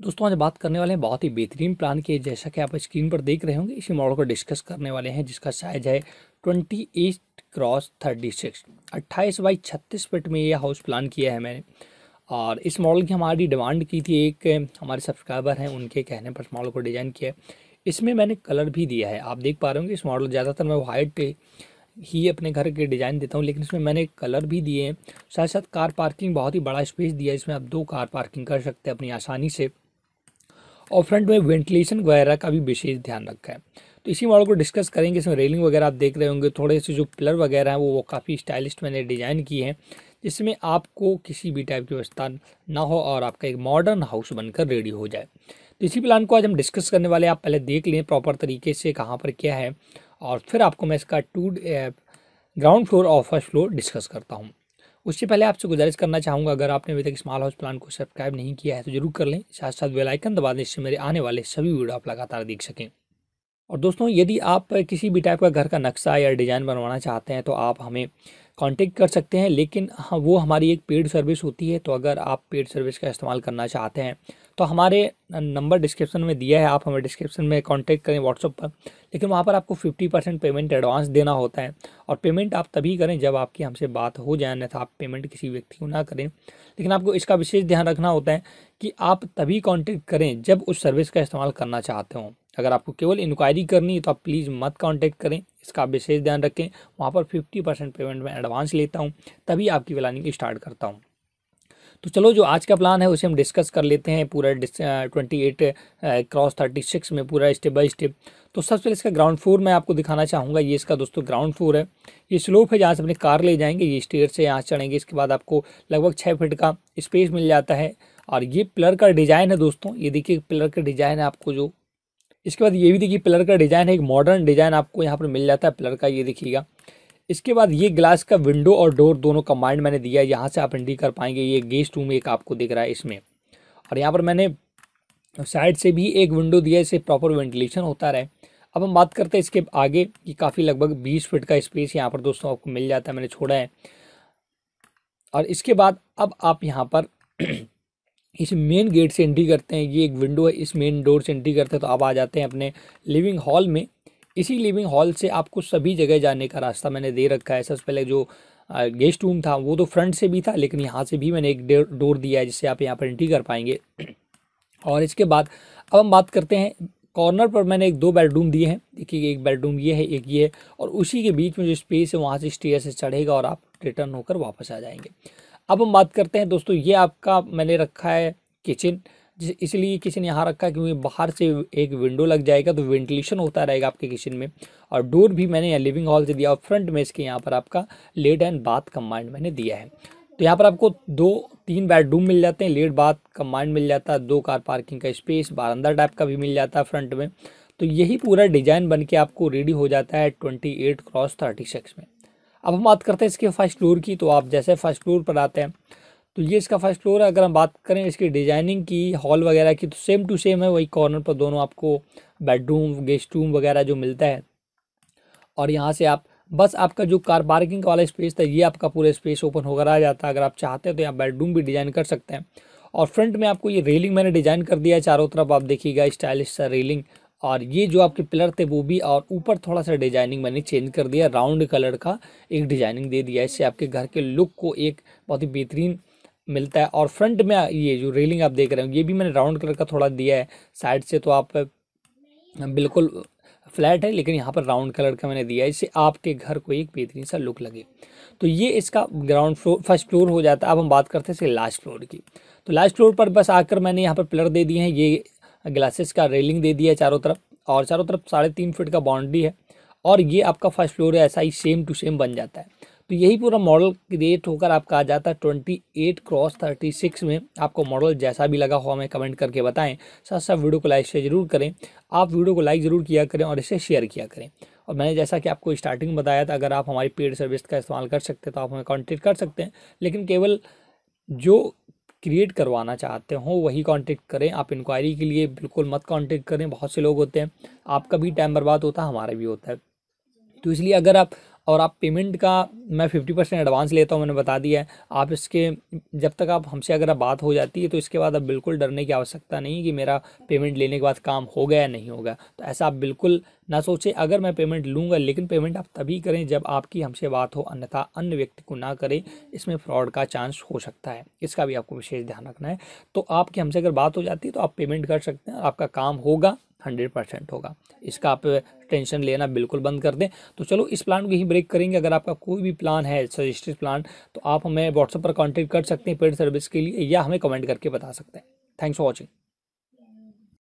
दोस्तों आज बात करने वाले हैं बहुत ही बेहतरीन प्लान की जैसा कि आप स्क्रीन पर देख रहे होंगे इसी मॉडल को डिस्कस करने वाले हैं जिसका साइज है twenty eight cross thirty six अट्ठाईस बाई छत्तीस फिट में ये हाउस प्लान किया है मैंने और इस मॉडल की हमारी डिमांड की थी एक हमारे सब्सक्राइबर हैं उनके कहने पर इस मॉडल को डिज़ाइन किया है इसमें मैंने कलर भी दिया है आप देख पा रहे होंगे इस मॉडल ज़्यादातर मैं वाइट ही अपने घर के डिज़ाइन देता हूँ लेकिन इसमें मैंने कलर भी दिए हैं साथ साथ कार पार्किंग बहुत ही बड़ा स्पेस दिया है इसमें आप दो कार पार्किंग कर सकते हैं अपनी आसानी से और फ्रंट में वेंटिलेशन वगैरह का भी विशेष ध्यान रखा है तो इसी मॉडल को डिस्कस करेंगे इसमें रेलिंग वगैरह आप देख रहे होंगे थोड़े से जो पिलर वगैरह हैं वो वो काफ़ी स्टाइलिश मैंने डिज़ाइन किए हैं जिसमें आपको किसी भी टाइप की व्यवस्था ना हो और आपका एक मॉडर्न हाउस बनकर रेडी हो जाए तो इसी प्लान को आज हम डिस्कस करने वाले आप पहले देख लें प्रॉपर तरीके से कहाँ पर क्या है और फिर आपको मैं इसका टू ग्राउंड फ्लोर और फर्स्ट फ्लोर डिस्कस करता हूँ उससे पहले आपसे गुजारिश करना चाहूँगा अगर आपने अभी तक स्मॉल हाउस प्लान को सब्सक्राइब नहीं किया है तो जरूर कर लें साथ साथ बेलाइकन दबा दें इससे मेरे आने वाले सभी वीडियो आप लगातार देख सकें और दोस्तों यदि आप किसी भी टाइप का घर का नक्शा या डिज़ाइन बनवाना चाहते हैं तो आप हमें कांटेक्ट कर सकते हैं लेकिन हाँ वो हमारी एक पेड सर्विस होती है तो अगर आप पेड सर्विस का इस्तेमाल करना चाहते हैं तो हमारे नंबर डिस्क्रिप्शन में दिया है आप हमें डिस्क्रिप्शन में कांटेक्ट करें व्हाट्सअप पर लेकिन वहाँ पर आपको फिफ्टी परसेंट पेमेंट एडवांस देना होता है और पेमेंट आप तभी करें जब आपकी हमसे बात हो जाए अन्यथा आप पेमेंट किसी व्यक्ति को ना करें लेकिन आपको इसका विशेष ध्यान रखना होता है कि आप तभी कॉन्टेक्ट करें जब उस सर्विस का इस्तेमाल करना चाहते हों अगर आपको केवल इंक्वायरी करनी है तो आप प्लीज़ मत कांटेक्ट करें इसका विशेष ध्यान रखें वहाँ पर फिफ्टी परसेंट पेमेंट मैं एडवांस लेता हूँ तभी आपकी प्लानिंग स्टार्ट करता हूँ तो चलो जो आज का प्लान है उसे हम डिस्कस कर लेते हैं पूरा twenty eight cross thirty six में पूरा स्टेप बाय स्टेप तो सबसे पहले इसका ग्राउंड फ्लोर मैं आपको दिखाना चाहूँगा ये इसका दोस्तों ग्राउंड फ्लोर है ये स्लोप है जहाँ से अपनी कार ले जाएंगे ये स्टेयर से यहाँ चढ़ेंगे इसके बाद आपको लगभग छः फिट का स्पेस मिल जाता है और ये पिलर का डिज़ाइन है दोस्तों ये देखिए पिलर का डिज़ाइन है आपको जो इसके बाद ये भी देखिए पिलर का डिज़ाइन है एक मॉडर्न डिज़ाइन आपको यहाँ पर मिल जाता है पिलर का ये देखिएगा इसके बाद ये ग्लास का विंडो और डोर दोनों कमांड मैंने दिया है यहाँ से आप एंट्री कर पाएंगे ये गेस्ट रूम एक आपको दिख रहा है इसमें और यहाँ पर मैंने साइड से भी एक विंडो दिया है प्रॉपर वेंटिलेशन होता रहे अब हम बात करते हैं इसके आगे कि काफ़ी लगभग बीस फीट का स्पेस यहाँ पर दोस्तों आपको मिल जाता है मैंने छोड़ा है और इसके बाद अब आप यहाँ पर इस मेन गेट से एंट्री करते हैं ये एक विंडो है इस मेन डोर से एंट्री करते हैं तो आप आ जाते हैं अपने लिविंग हॉल में इसी लिविंग हॉल से आपको सभी जगह जाने का रास्ता मैंने दे रखा है सबसे पहले जो गेस्ट रूम था वो तो फ्रंट से भी था लेकिन यहाँ से भी मैंने एक डोर दिया है जिससे आप यहाँ पर एंट्री कर पाएंगे और इसके बाद अब हम बात करते हैं कॉर्नर पर मैंने एक दो बेडरूम दिए हैं देखिए एक बेडरूम ये है एक ये है और उसी के बीच में जो स्पेस है वहाँ से स्टेयर से चढ़ेगा और आप रिटर्न होकर वापस आ जाएंगे अब हम बात करते हैं दोस्तों ये आपका मैंने रखा है किचन इसलिए किचन यहाँ रखा क्योंकि बाहर से एक विंडो लग जाएगा तो वेंटिलेशन होता रहेगा आपके किचन में और डोर भी मैंने यहाँ लिविंग हॉल से दिया और फ्रंट में इसके यहाँ पर आपका लेट एंड बाथ कमांड मैंने दिया है तो यहाँ पर आपको दो तीन बेडरूम मिल जाते हैं लेट बाथ कमांड मिल जाता है दो कार पार्किंग का स्पेस बारंदा टाइप का भी मिल जाता है फ्रंट में तो यही पूरा डिज़ाइन बन के आपको रेडी हो जाता है twenty eight cross thirty six में अब हम बात करते हैं इसके फर्स्ट फ्लोर की तो आप जैसे फर्स्ट फ्लोर पर आते हैं तो ये इसका फर्स्ट फ्लोर है अगर हम बात करें इसकी डिजाइनिंग की हॉल वगैरह की तो सेम टू सेम है वही कॉर्नर पर दोनों आपको बेडरूम गेस्ट रूम वगैरह जो मिलता है और यहाँ से आप बस आपका जो कार पार्किंग वाला स्पेस था ये आपका पूरा स्पेस ओपन होकर आ जाता है अगर आप चाहते हैं तो यहाँ बेडरूम भी डिजाइन कर सकते हैं और फ्रंट में आपको ये रेलिंग मैंने डिजाइन कर दिया है चारों तरफ आप देखिएगा स्टाइलिश सा रेलिंग और ये जो आपके पिलर थे वो भी और ऊपर थोड़ा सा डिजाइनिंग मैंने चेंज कर दिया राउंड कलर का एक डिजाइनिंग दे दिया इससे आपके घर के लुक को एक बहुत ही बेहतरीन मिलता है और फ्रंट में ये जो रेलिंग आप देख रहे हो ये भी मैंने राउंड कलर का थोड़ा दिया है साइड से तो आप बिल्कुल फ्लैट है लेकिन यहाँ पर राउंड कलर का मैंने दिया है इससे आपके घर को एक बेहतरीन सा लुक लगे तो ये इसका ग्राउंड फ्लोर फर्स्ट फ्लोर हो जाता है अब हम बात करते हैं इसके लास्ट फ्लोर की तो लास्ट फ्लोर पर बस आकर मैंने यहाँ पर पिलर दे दिए हैं ये ग्लासेस का रेलिंग दे दिया है चारों तरफ और चारों तरफ साढ़े तीन फिट का बाउंड्री है और ये आपका फर्स्ट फ्लोर है ऐसा ही सेम टू सेम बन जाता है तो यही पूरा मॉडल क्रिएट होकर आपका आ जाता है twenty eight cross thirty six में आपको मॉडल जैसा भी लगा हो हमें कमेंट करके बताएं साथ साथ वीडियो को लाइक शेयर ज़रूर करें आप वीडियो को लाइक ज़रूर किया करें और इसे शेयर किया करें और मैंने जैसा कि आपको स्टार्टिंग बताया था अगर आप हमारी पेड सर्विस का इस्तेमाल कर सकते हैं तो आप हमें कॉन्टेक्ट कर सकते हैं लेकिन केवल जो क्रिएट करवाना चाहते हो वही कांटेक्ट करें आप इंक्वायरी के लिए बिल्कुल मत कांटेक्ट करें बहुत से लोग होते हैं आपका भी टाइम बर्बाद होता है हमारा भी होता है तो इसलिए अगर आप और आप पेमेंट का मैं फिफ्टी परसेंट एडवांस लेता हूँ मैंने बता दिया है आप इसके जब तक आप हमसे अगर बात हो जाती है तो इसके बाद आप बिल्कुल डरने की आवश्यकता नहीं कि मेरा पेमेंट लेने के बाद काम हो गया नहीं होगा तो ऐसा आप बिल्कुल ना सोचें अगर मैं पेमेंट लूँगा लेकिन पेमेंट आप तभी करें जब आपकी हमसे बात हो अन्यथा अन्य व्यक्ति को ना करें इसमें फ्रॉड का चांस हो सकता है इसका भी आपको विशेष ध्यान रखना है तो आपकी हमसे अगर बात हो जाती है तो आप पेमेंट कर सकते हैं आपका काम होगा हंड्रेड परसेंट होगा इसका आप टेंशन लेना बिल्कुल बंद कर दें तो चलो इस प्लान को ही ब्रेक करेंगे अगर आपका कोई भी प्लान है सजेस्टेड प्लान तो आप हमें व्हाट्सअप पर कॉन्टेक्ट कर सकते हैं पेड सर्विस के लिए या हमें कमेंट करके बता सकते हैं थैंक्स फॉर वॉचिंग